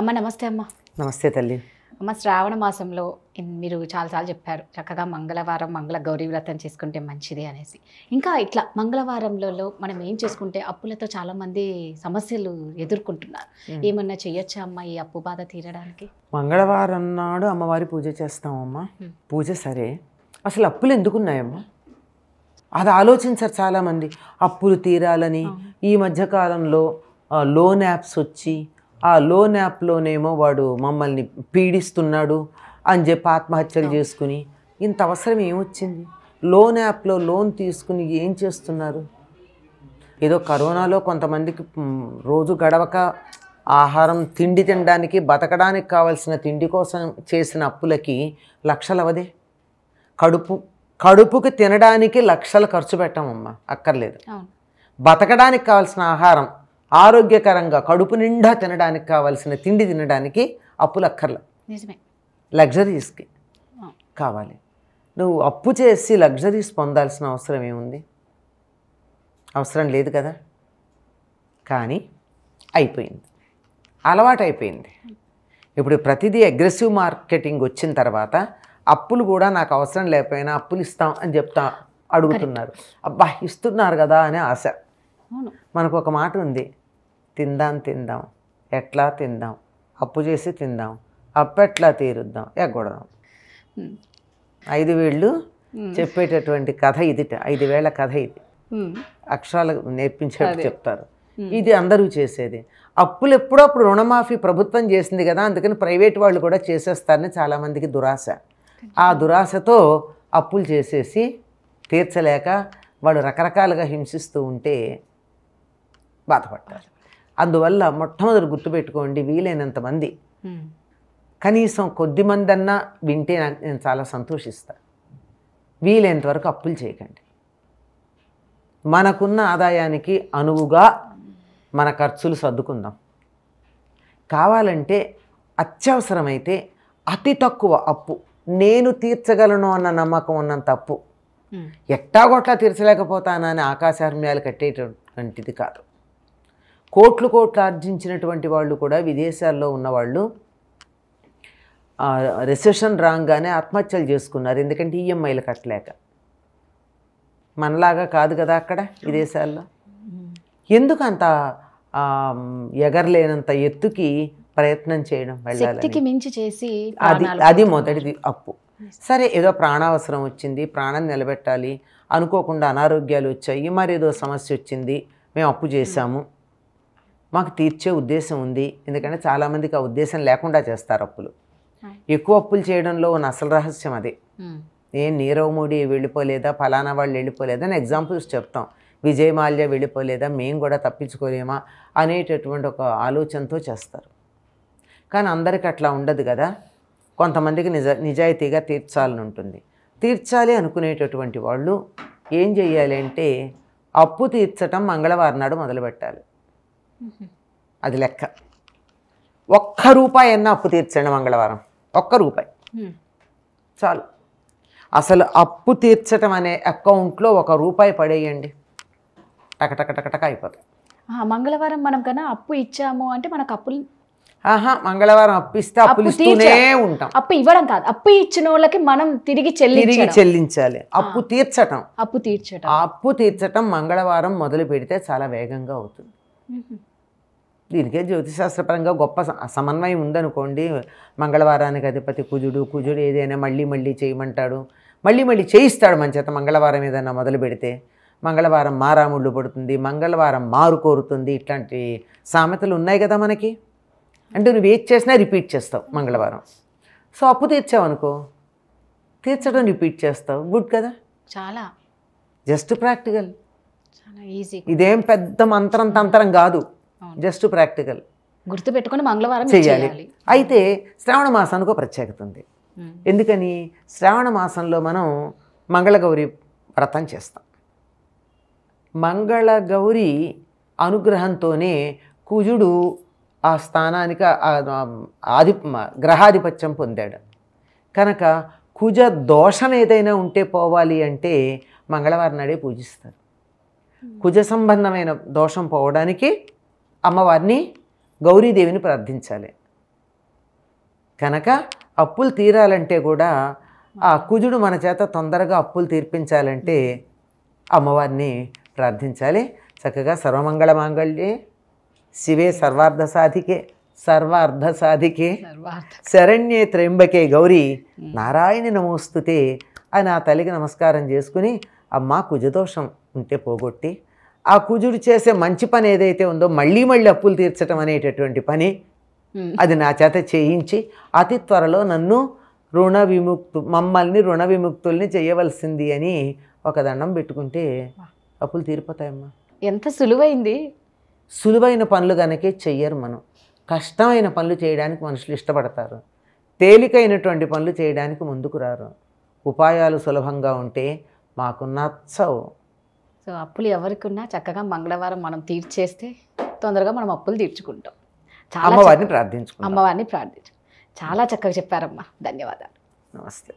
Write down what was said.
అమ్మ నమస్తే అమ్మ నమస్తే తల్లి అమ్మ శ్రావణ మాసంలో మీరు చాలాసార్లు చెప్పారు చక్కగా మంగళవారం మంగళ గౌరీ వ్రతం చేసుకుంటే మంచిది అనేసి ఇంకా ఇట్లా మంగళవారంలో మనం ఏం చేసుకుంటే అప్పులతో చాలామంది సమస్యలు ఎదుర్కొంటున్నారు ఏమన్నా చెయ్యొచ్చా అమ్మ ఈ అప్పు బాధ తీరడానికి మంగళవారం నాడు అమ్మవారి పూజ చేస్తామమ్మా పూజ సరే అసలు అప్పులు ఎందుకున్నాయమ్మా అది ఆలోచించారు చాలామంది అప్పులు తీరాలని ఈ మధ్యకాలంలో లోన్ యాప్స్ వచ్చి ఆ లోన్ యాప్లోనేమో వాడు మమ్మల్ని పీడిస్తున్నాడు అని చెప్పి ఆత్మహత్యలు చేసుకుని ఇంత అవసరం ఏమొచ్చింది లోన్ యాప్లో లోన్ తీసుకుని ఏం చేస్తున్నారు ఏదో కరోనాలో కొంతమందికి రోజు గడవక ఆహారం తిండి తినడానికి బతకడానికి కావలసిన తిండి కోసం చేసిన అప్పులకి లక్షలవదే కడుపు కడుపుకి తినడానికి లక్షలు ఖర్చు పెట్టామమ్మా అక్కర్లేదు బతకడానికి కావాల్సిన ఆహారం ఆరోగ్యకరంగా కడుపు నిండా తినడానికి కావాల్సిన తిండి తినడానికి అప్పులు అక్కర్ల లగ్జరీస్కి కావాలి నువ్వు అప్పు చేసి లగ్జరీస్ పొందాల్సిన అవసరం ఏముంది అవసరం లేదు కదా కానీ అయిపోయింది అలవాటు అయిపోయింది ఇప్పుడు ప్రతిదీ అగ్రెసివ్ మార్కెటింగ్ వచ్చిన తర్వాత అప్పులు కూడా నాకు అవసరం లేకపోయినా అప్పులు ఇస్తాం అని చెప్తా అడుగుతున్నారు అబ్బా ఇస్తున్నారు కదా అనే ఆశ మనకు ఒక మాట ఉంది తిందాం తిందాం ఎట్లా తిందాం అప్పు చేసి తిందాం అప్పు ఎట్లా తీరుద్దాం ఎగ్గొడదాం ఐదు వేళ్ళు చెప్పేటటువంటి కథ ఇది ఐదు వేల కథ ఇది అక్షరాలు నేర్పించేట్టు చెప్తారు ఇది అందరూ చేసేది అప్పులు ఎప్పుడప్పుడు రుణమాఫీ ప్రభుత్వం చేసింది కదా అందుకని ప్రైవేట్ వాళ్ళు కూడా చేసేస్తారని చాలామందికి దురాశ ఆ దురాశతో అప్పులు చేసేసి తీర్చలేక వాళ్ళు రకరకాలుగా హింసిస్తూ ఉంటే బాధపడతారు అందువల్ల మొట్టమొదటి గుర్తుపెట్టుకోండి వీలైనంత మంది కనీసం కొద్ది మంది అన్నా వింటే నేను చాలా సంతోషిస్తాను వీలైనంత వరకు అప్పులు చేయకండి మనకున్న ఆదాయానికి అనువుగా మన ఖర్చులు సర్దుకుందాం కావాలంటే అత్యవసరమైతే అతి తక్కువ అప్పు నేను తీర్చగలను అన్న నమ్మకం ఉన్నంత అప్పు ఎట్టాగొట్లా తీర్చలేకపోతానని ఆకాశార్మ్యాలు కట్టేటటువంటిది కాదు కోట్లు కోట్లు ఆర్జించినటువంటి వాళ్ళు కూడా విదేశాల్లో ఉన్నవాళ్ళు రిసెషన్ రాగానే ఆత్మహత్యలు చేసుకున్నారు ఎందుకంటే ఈఎంఐలు e కట్టలేక మనలాగా కాదు కదా అక్కడ విదేశాల్లో ఎందుకు అంత ఎగరలేనంత ఎత్తుకి ప్రయత్నం చేయడం వెళ్ళాలి మించి చేసి అది అది మొదటిది అప్పు సరే ఏదో ప్రాణావసరం వచ్చింది ప్రాణాన్ని నిలబెట్టాలి అనుకోకుండా అనారోగ్యాలు వచ్చాయి మరేదో సమస్య వచ్చింది మేము అప్పు చేశాము మాకు తీర్చే ఉద్దేశం ఉంది ఎందుకంటే చాలామందికి ఆ ఉద్దేశం లేకుండా చేస్తారు అప్పులు ఎక్కువ అప్పులు చేయడంలో ఉన్న అసలు రహస్యం అది hmm. ఏ నీరవ్ మోడీ వెళ్ళిపోలేదా ఫలానా వాళ్ళు వెళ్ళిపోలేదా అని ఎగ్జాంపుల్స్ చెప్తాం విజయ్ మాల్యా వెళ్ళిపోలేదా మేము కూడా తప్పించుకోలేమా అనేటటువంటి ఒక ఆలోచనతో చేస్తారు కానీ అందరికి అట్లా ఉండదు కదా కొంతమందికి నిజ నిజాయితీగా తీర్చాలని ఉంటుంది తీర్చాలి అనుకునేటటువంటి వాళ్ళు ఏం చేయాలి అంటే అప్పు తీర్చటం మంగళవారం నాడు మొదలుపెట్టాలి అది లెక్క ఒక్క రూపాయి అన్నా అప్పు తీర్చండి మంగళవారం ఒక్క రూపాయి చాలు అసలు అప్పు తీర్చడం అనే అకౌంట్లో ఒక రూపాయి పడేయండి టకటకటకటక అయిపోతుంది మంగళవారం మనం కన్నా అప్పు ఇచ్చాము అంటే మనకు అప్పులు ఆహా మంగళవారం అప్పు ఇస్తే అప్పులు ఇస్తూనే ఉంటాం అప్పు ఇవ్వడం కాదు అప్పు ఇచ్చిన వాళ్ళకి మనం తిరిగి తిరిగి చెల్లించాలి అప్పు తీర్చటం అప్పు తీర్చటం అప్పు తీర్చటం మంగళవారం మొదలు పెడితే చాలా వేగంగా అవుతుంది దీనికే జ్యోతిశాస్త్రపరంగా గొప్ప సమన్వయం ఉందనుకోండి మంగళవారానికి అధిపతి కుజుడు కుజుడు ఏదైనా మళ్ళీ మళ్ళీ చేయమంటాడు మళ్ళీ మళ్ళీ చేయిస్తాడు మన చేత మంగళవారం ఏదైనా మొదలు పెడితే మంగళవారం మారాముళ్ళు పడుతుంది మంగళవారం మారు కోరుతుంది ఇట్లాంటి సామెతలు ఉన్నాయి కదా మనకి అంటే నువ్వు ఏది చేసినా రిపీట్ చేస్తావు మంగళవారం సో అప్పు తీర్చావు అనుకో తీర్చడం రిపీట్ చేస్తావు గుడ్ కదా చాలా జస్ట్ ప్రాక్టికల్ ఇదేం పెద్ద మంత్రం తంత్రం కాదు జస్ట్ ప్రాక్టికల్ గుర్తు పెట్టుకుని మంగళవారం చేయాలి అయితే శ్రావణ మాసానికి ఒక ప్రత్యేకత ఉంది ఎందుకని శ్రావణ మాసంలో మనం మంగళగౌరి వ్రతం చేస్తాం మంగళగౌరి అనుగ్రహంతోనే కుజుడు ఆ స్థానానికి ఆధి గ్రహాధిపత్యం పొందాడు కనుక కుజ దోషం ఏదైనా ఉంటే పోవాలి అంటే మంగళవారం నాడే పూజిస్తారు Hmm. కుజ సంబంధమైన దోషం పోవడానికి అమ్మవారిని గౌరీదేవిని ప్రార్థించాలి కనుక అప్పులు తీరాలంటే కూడా ఆ hmm. కుజుడు మన చేత తొందరగా అప్పులు తీర్పించాలంటే hmm. అమ్మవారిని ప్రార్థించాలి చక్కగా సర్వమంగళ మాంగళ్యే శివే సర్వార్థ సాధికే సర్వార్థ సాధికే శరణ్యే త్రయంబకే గౌరీ నారాయణ నమోస్తుతే అని ఆ తల్లికి నమస్కారం చేసుకుని అమ్మ కుజదోషం ఉంటే పోగొట్టి ఆ కుజుడు చేసే మంచి పని ఏదైతే ఉందో మళ్ళీ మళ్ళీ అప్పులు తీర్చడం అనేటటువంటి పని అది నా చేత చేయించి అతి త్వరలో నన్ను రుణ విముక్తు మమ్మల్ని రుణ విముక్తుల్ని చేయవలసింది అని ఒక దండం పెట్టుకుంటే అప్పులు తీరిపోతాయమ్మా ఎంత సులువైంది సులువైన పనులు కనుకే చెయ్యరు మనం కష్టమైన పనులు చేయడానికి మనుషులు ఇష్టపడతారు తేలికైనటువంటి పనులు చేయడానికి ముందుకు రారు ఉపాయాలు సులభంగా ఉంటే మాకు నచ్చవు సో అప్పులు ఎవరికి ఉన్నా చక్కగా మంగళవారం మనం తీర్చేస్తే తొందరగా మనం అప్పులు తీర్చుకుంటాం చాలా అమ్మవారిని ప్రార్థించుకుంటాం అమ్మవారిని ప్రార్థించు చాలా చక్కగా చెప్పారమ్మా ధన్యవాదాలు నమస్తే